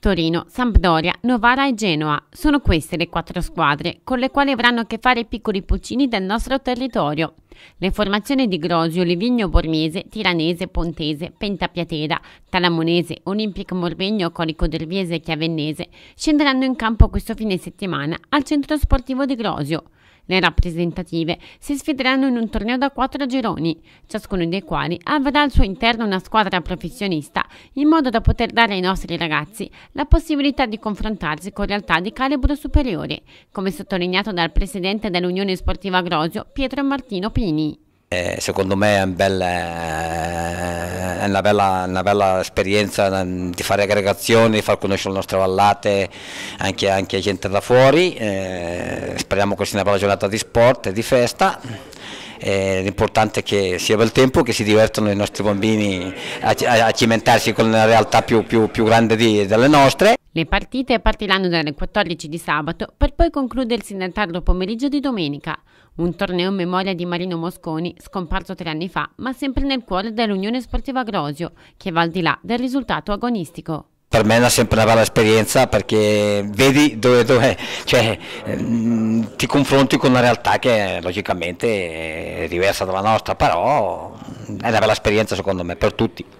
Torino, Sampdoria, Novara e Genoa. Sono queste le quattro squadre con le quali avranno a che fare i piccoli pulcini del nostro territorio. Le formazioni di Grosio, Livigno Bormese, Tiranese, Pontese, Pentapiatera, Talamonese, Olympic Morvegno, Corico Derviese e Chiavennese scenderanno in campo questo fine settimana al centro sportivo di Grosio. Le rappresentative si sfideranno in un torneo da quattro gironi, ciascuno dei quali avrà al suo interno una squadra professionista, in modo da poter dare ai nostri ragazzi la possibilità di confrontarsi con realtà di calibro superiore, come sottolineato dal presidente dell'Unione Sportiva Grosio, Pietro Martino Pini bambini. Eh, secondo me è, un bel, eh, è una, bella, una, bella, esperienza eh, di fare aggregazioni, di far conoscere le nostre vallate anche, anche a gente da fuori. Eh, speriamo che sia una bella giornata di sport e di festa. Eh, l'importante è che sia bel tempo, che si divertano i nostri bambini a, a cimentarsi con una realtà più, più, più grande di, delle nostre. Le partite partiranno dalle 14 di sabato per poi concludersi nel tardo pomeriggio di domenica, un torneo in memoria di Marino Mosconi, scomparso tre anni fa, ma sempre nel cuore dell'Unione Sportiva Grosio, che va al di là del risultato agonistico. Per me è sempre una bella esperienza perché vedi dove, dove cioè, mm, ti confronti con una realtà che logicamente è diversa dalla nostra, però è una bella esperienza secondo me per tutti.